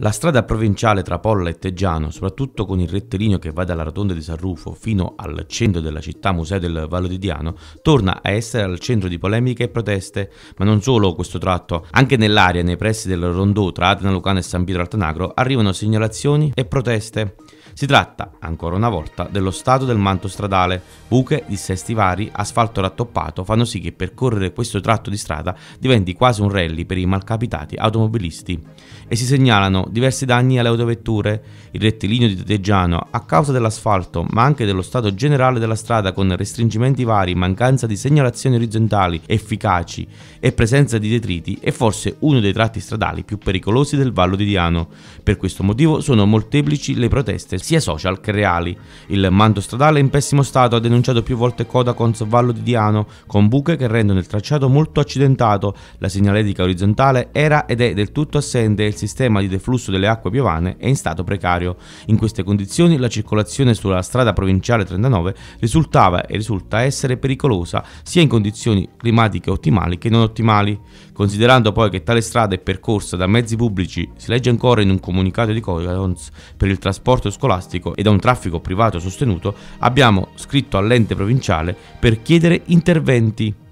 La strada provinciale tra Polla e Teggiano, soprattutto con il rettilineo che va dalla rotonda di San Rufo fino al centro della città museo del Vallo di Diano, torna a essere al centro di polemiche e proteste, ma non solo questo tratto, anche nell'area nei pressi del rondò tra Atena Lucana e San Pietro Altanagro arrivano segnalazioni e proteste. Si tratta ancora una volta, dello stato del manto stradale. Buche, dissesti vari, asfalto rattoppato fanno sì che percorrere questo tratto di strada diventi quasi un rally per i malcapitati automobilisti. E si segnalano diversi danni alle autovetture, il rettilineo di Teggiano a causa dell'asfalto, ma anche dello stato generale della strada con restringimenti vari, mancanza di segnalazioni orizzontali efficaci e presenza di detriti è forse uno dei tratti stradali più pericolosi del Vallo di Diano. Per questo motivo sono molteplici le proteste sia social che reali. Il manto stradale è in pessimo stato, ha denunciato più volte Kodakon Vallo di Diano, con buche che rendono il tracciato molto accidentato, la segnaletica orizzontale era ed è del tutto assente e il sistema di deflusso delle acque piovane è in stato precario. In queste condizioni la circolazione sulla strada provinciale 39 risultava e risulta essere pericolosa sia in condizioni climatiche ottimali che non ottimali. Considerando poi che tale strada è percorsa da mezzi pubblici, si legge ancora in un comunicato di Kodakons per il trasporto scolastico e da un traffico privato sostenuto, abbiamo scritto all'ente provinciale per chiedere interventi.